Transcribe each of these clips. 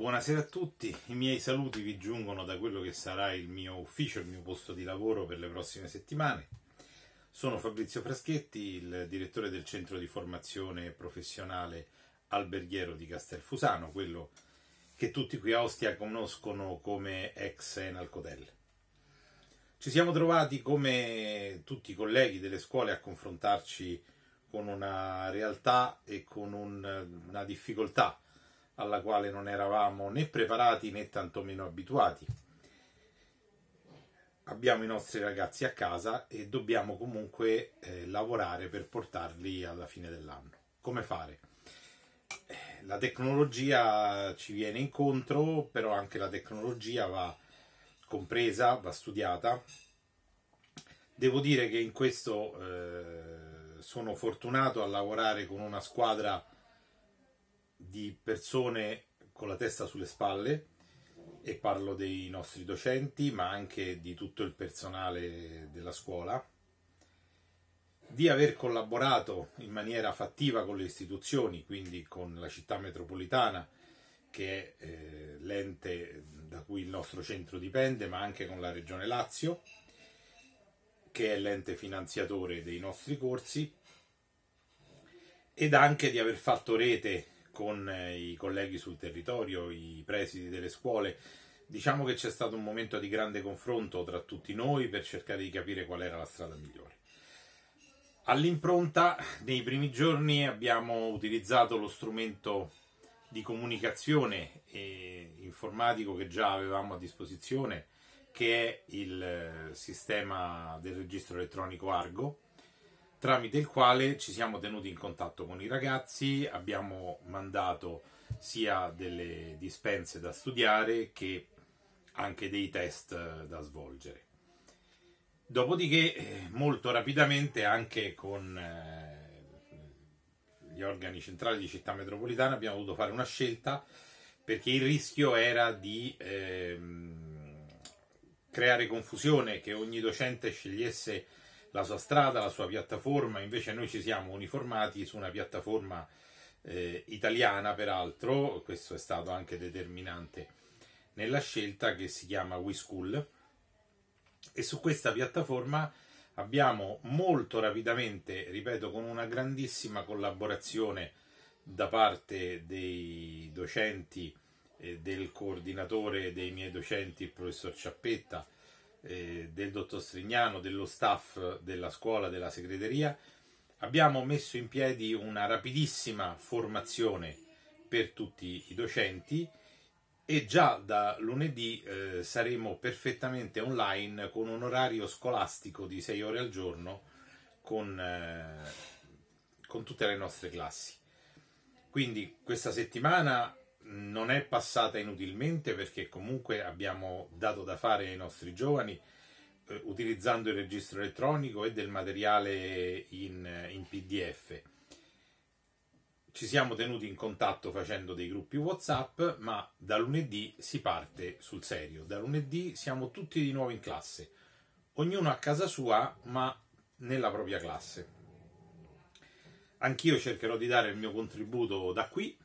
Buonasera a tutti, i miei saluti vi giungono da quello che sarà il mio ufficio, il mio posto di lavoro per le prossime settimane. Sono Fabrizio Fraschetti, il direttore del centro di formazione professionale alberghiero di Castelfusano, quello che tutti qui a Ostia conoscono come ex Enalcotel. Ci siamo trovati come tutti i colleghi delle scuole a confrontarci con una realtà e con un, una difficoltà alla quale non eravamo né preparati né tantomeno abituati. Abbiamo i nostri ragazzi a casa e dobbiamo comunque eh, lavorare per portarli alla fine dell'anno. Come fare? Eh, la tecnologia ci viene incontro, però anche la tecnologia va compresa, va studiata. Devo dire che in questo eh, sono fortunato a lavorare con una squadra di persone con la testa sulle spalle e parlo dei nostri docenti ma anche di tutto il personale della scuola, di aver collaborato in maniera fattiva con le istituzioni, quindi con la città metropolitana che è eh, l'ente da cui il nostro centro dipende, ma anche con la Regione Lazio, che è l'ente finanziatore dei nostri corsi, ed anche di aver fatto rete con eh, i colleghi sul territorio, i presidi delle scuole. Diciamo che c'è stato un momento di grande confronto tra tutti noi per cercare di capire qual era la strada migliore. All'impronta, nei primi giorni abbiamo utilizzato lo strumento di comunicazione informatico che già avevamo a disposizione, che è il eh, sistema del registro elettronico Argo, tramite il quale ci siamo tenuti in contatto con i ragazzi, abbiamo mandato sia delle dispense da studiare che anche dei test eh, da svolgere. Dopodiché, eh, molto rapidamente, anche con eh, gli organi centrali di città metropolitana, abbiamo dovuto fare una scelta perché il rischio era di ehm, creare confusione, che ogni docente scegliesse la sua strada, la sua piattaforma, invece noi ci siamo uniformati su una piattaforma eh, italiana, peraltro, questo è stato anche determinante nella scelta che si chiama WeSchool e su questa piattaforma abbiamo molto rapidamente, ripeto, con una grandissima collaborazione da parte dei docenti, eh, del coordinatore dei miei docenti, il professor Ciappetta, eh, del dottor Strignano, dello staff della scuola, della segreteria, abbiamo messo in piedi una rapidissima formazione per tutti i docenti e già da lunedì eh, saremo perfettamente online con un orario scolastico di 6 ore al giorno con, eh, con tutte le nostre classi. Quindi questa settimana non è passata inutilmente perché comunque abbiamo dato da fare ai nostri giovani eh, utilizzando il registro elettronico e del materiale in, in PDF. Ci siamo tenuti in contatto facendo dei gruppi WhatsApp, ma da lunedì si parte sul serio. Da lunedì siamo tutti di nuovo in classe, ognuno a casa sua, ma nella propria classe. Anch'io cercherò di dare il mio contributo da qui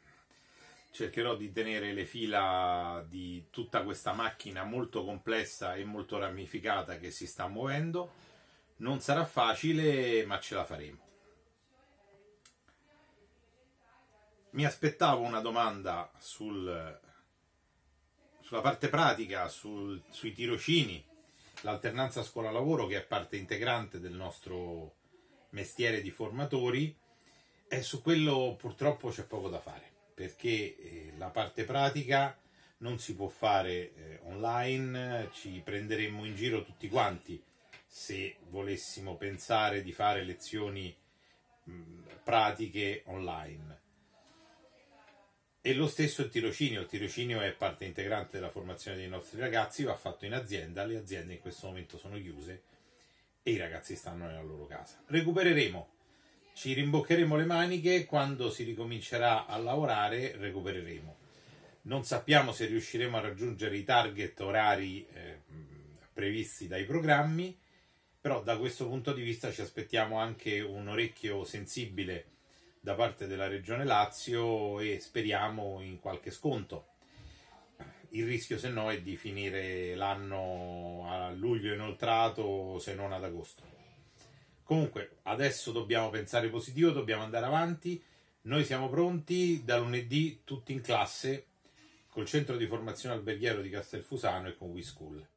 cercherò di tenere le fila di tutta questa macchina molto complessa e molto ramificata che si sta muovendo. Non sarà facile, ma ce la faremo. Mi aspettavo una domanda sul, sulla parte pratica, sul, sui tirocini, l'alternanza scuola-lavoro che è parte integrante del nostro mestiere di formatori e su quello purtroppo c'è poco da fare perché eh, la parte pratica non si può fare eh, online, ci prenderemmo in giro tutti quanti se volessimo pensare di fare lezioni pratiche online. E lo stesso il tirocinio, il tirocinio è parte integrante della formazione dei nostri ragazzi, va fatto in azienda, le aziende in questo momento sono chiuse e i ragazzi stanno nella loro casa. Recupereremo ci rimboccheremo le maniche e quando si ricomincerà a lavorare recupereremo. Non sappiamo se riusciremo a raggiungere i target orari eh, previsti dai programmi, però da questo punto di vista ci aspettiamo anche un orecchio sensibile da parte della Regione Lazio e speriamo in qualche sconto. Il rischio se no è di finire l'anno a luglio inoltrato se non ad agosto. Comunque, adesso dobbiamo pensare positivo, dobbiamo andare avanti. Noi siamo pronti da lunedì tutti in classe col centro di formazione alberghiero di Castelfusano e con WeSchool.